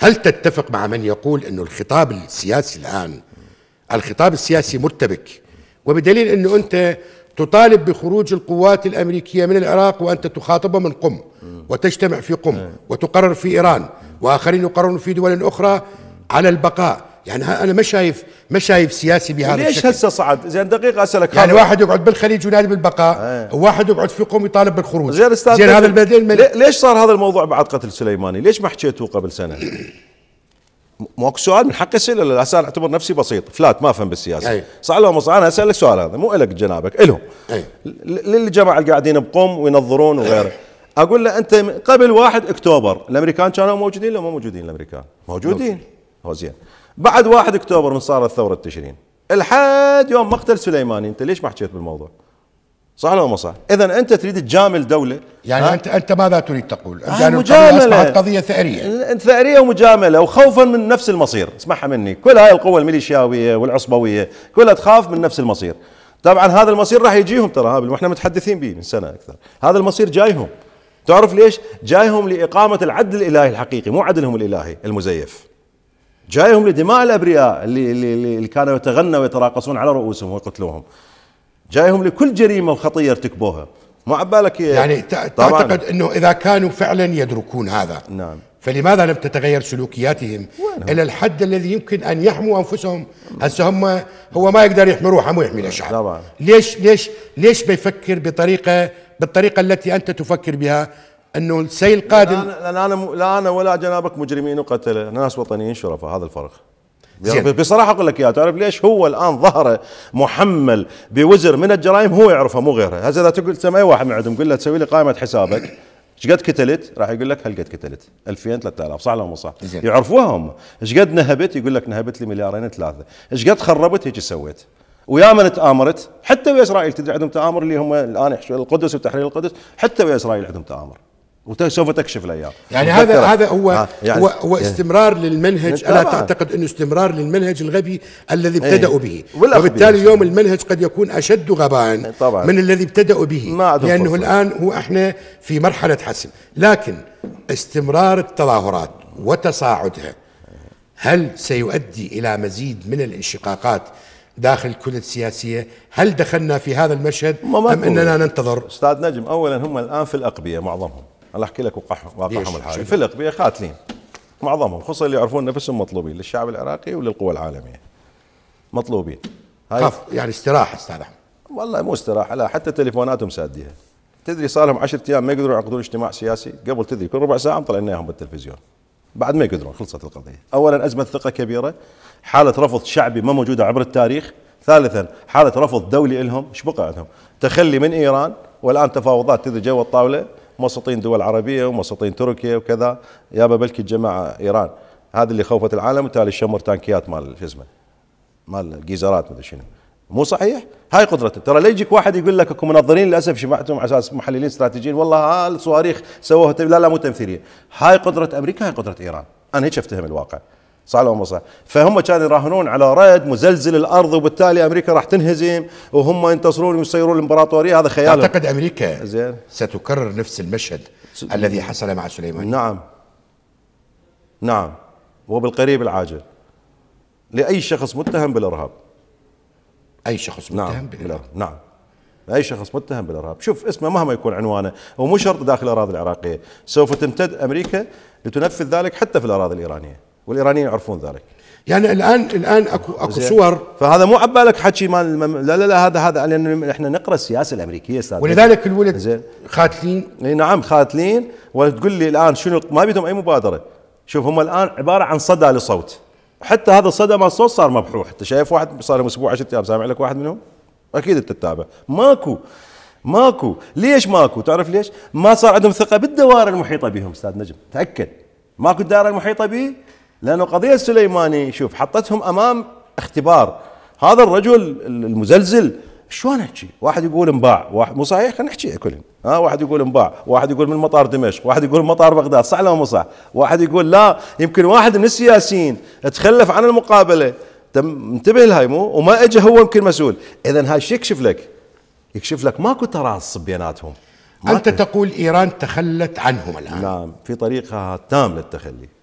هل تتفق مع من يقول أن الخطاب السياسي الآن الخطاب السياسي مرتبك وبدليل أنه أنت تطالب بخروج القوات الأمريكية من العراق وأنت تخاطبها من قم وتجتمع في قم إيه. وتقرر في إيران وآخرين يقررون في دول أخرى على البقاء يعني انا ما شايف ما شايف سياسي بهذا ليش الشكل ليش هسه صعد؟ زين دقيقه اسالك يعني واحد يقعد بالخليج ينادي بالبقاء، ايه. وواحد يقعد في قوم يطالب بالخروج زين استاذ زين هذا البلدين ليش صار هذا الموضوع بعد قتل سليماني؟ ليش ما حكيتوا قبل سنه؟ ماكو سؤال من حق اسئله لا هسه اعتبر نفسي بسيط فلات ما افهم بالسياسه أي. صح لو مصر انا اسالك سؤال هذا مو الك جنابك الهم للجماعه اللي قاعدين بقوم وينظرون وغيره اقول له انت قبل 1 اكتوبر الامريكان كانوا موجودين لو مو موجودين الامريكان؟ موجودين هو زين بعد 1 اكتوبر من صارت ثوره تشرين لحد يوم مقتل سليماني انت ليش ما حكيت بالموضوع؟ صح ولا ما صح؟ اذا انت تريد تجامل دوله يعني انت انت ماذا تريد تقول؟ آه، يعني مجامله اصبحت قضيه ثاريه ثاريه ومجامله وخوفا من نفس المصير، اسمعها مني، كل هاي القوى الميليشياويه والعصبويه كلها تخاف من نفس المصير. طبعا هذا المصير راح يجيهم ترى هابل واحنا متحدثين به من سنه اكثر، هذا المصير جايهم. تعرف ليش؟ جايهم لاقامه العدل الالهي الحقيقي مو عدلهم الالهي المزيف. جايهم لدماء الابرياء اللي اللي, اللي كانوا يتغنوا ويتراقصون على رؤوسهم ويقتلوهم جايهم لكل جريمه وخطيه ارتكبوها ما عبالك يعني تعتقد انه اذا كانوا فعلا يدركون هذا نعم فلماذا لم تتغير سلوكياتهم الى الحد الذي يمكن ان يحموا انفسهم هسه هم هو ما يقدر يحمي روحه مو يحمي الاشعار طبعا ليش ليش ليش بيفكر بطريقه بالطريقه التي انت تفكر بها انه السيل القادم لا انا لا انا ولا جنابك مجرمين وقتله ناس وطنيين شرفاء هذا الفرق زين. بصراحه اقول لك يا تعرف ليش هو الان ظهره محمل بوزر من الجرائم هو يعرفها مو غيره هسه اذا تقول اي واحد من عندهم قل له تسوي لي قائمه حسابك ايش قد قتلت؟ راح يقول لك هل قد قتلت؟ 2000 3000 صح ولا مو صح؟ يعرفوها هم ايش قد نهبت؟ يقول لك نهبت لي مليارين ثلاثه، ايش قد خربت؟ هيك سويت. ويا من تآمرت حتى ويا اسرائيل تدري عندهم تآمر اللي هم الان القدس وتحرير القدس حتى ويا اسرائيل عندهم تآمر. وسوف تكشف الايام يعني هذا هذا هو يعني هو, هو إيه. استمرار للمنهج انا تعتقد انه استمرار للمنهج الغبي الذي إيه. ابتداوا به وبالتالي اليوم المنهج قد يكون اشد غباء إيه، طبعا. من الذي ابتداوا به لانه الان هو احنا في مرحله حسم لكن استمرار التظاهرات وتصاعدها هل سيؤدي الى مزيد من الانشقاقات داخل الكتل السياسية هل دخلنا في هذا المشهد ما أم أننا ننتظر أستاذ نجم أولا هم الآن في الأقبية معظمهم انا احكي لك واقعهم الحالي في الاقبيه قاتلين معظمهم خصوصا اللي يعرفون نفسهم مطلوبين للشعب العراقي وللقوى العالميه مطلوبين هاي يعني استراحه استاذ احمد والله مو استراحه لا حتى تليفوناتهم ساديها تدري صار لهم 10 ايام ما يقدرون يعقدون اجتماع سياسي قبل تدري كل ربع ساعه اياهم بالتلفزيون بعد ما يقدرون خلصت القضيه اولا ازمه ثقه كبيره حاله رفض شعبي ما موجوده عبر التاريخ ثالثا حاله رفض دولي لهم ايش بقى عندهم تخلي من ايران والان تفاوضات تدري جوا الطاوله موسطين دول عربيه وموسطين تركيا وكذا يابا بلكي الجماعه ايران هذا اللي خوفت العالم وتالي شمر تانكيات مال شو اسمه مال الجيزرات مدري شنو مو صحيح هاي قدرته ترى لا يجيك واحد يقول لك اكو منظرين للاسف شمعتهم على اساس محللين استراتيجيين والله الصواريخ سووها لا لا مو تمثيليه هاي قدره امريكا هاي قدره ايران انا هيك افتهم الواقع صح ولا مو صح؟ فهم كانوا يراهنون على رد مزلزل الارض وبالتالي امريكا راح تنهزم وهم ينتصرون ويسيرون الامبراطوريه هذا خيال تعتقد امريكا زين ستكرر نفس المشهد س... الذي حصل مع سليمان نعم نعم وبالقريب العاجل لاي شخص متهم بالارهاب اي شخص متهم نعم. بالارهاب نعم اي شخص متهم بالارهاب شوف اسمه مهما يكون عنوانه ومو شرط داخل الاراضي العراقيه سوف تمتد امريكا لتنفذ ذلك حتى في الاراضي الايرانيه والايرانيين يعرفون ذلك يعني الان الان اكو اكو صور فهذا مو عبالك حكي مال المم... لا لا لا هذا هذا لان احنا نقرا السياسه الامريكيه استاذ ولذلك الولد زين خاتلين اي نعم خاتلين وتقول لي الان شنو ما بيتم اي مبادره شوف هم الان عباره عن صدى لصوت حتى هذا الصدى مال الصوت صار مبحوح انت شايف واحد صار اسبوع 10 ايام سامع لك واحد منهم اكيد انت تتابع ماكو ماكو ليش ماكو تعرف ليش ما صار عندهم ثقه بالدوائر المحيطه بهم استاذ نجم تاكد ماكو الدائره المحيطه به لانه قضيه سليماني شوف حطتهم أمام اختبار هذا الرجل المزلزل شلون احكي؟ واحد يقول انباع، واحد مو صحيح خلينا نحكي كلهم، ها واحد يقول انباع، واحد يقول من مطار دمشق، واحد يقول مطار بغداد، صح ولا مو صح؟ واحد يقول لا يمكن واحد من السياسيين تخلف عن المقابله، تم انتبه لهاي مو وما اجى هو يمكن مسؤول، اذا هاي شو يكشف لك؟ يكشف لك ماكو تراص بيناتهم. انت تقول ايران تخلت عنهم الان. نعم في طريقها تام للتخلي.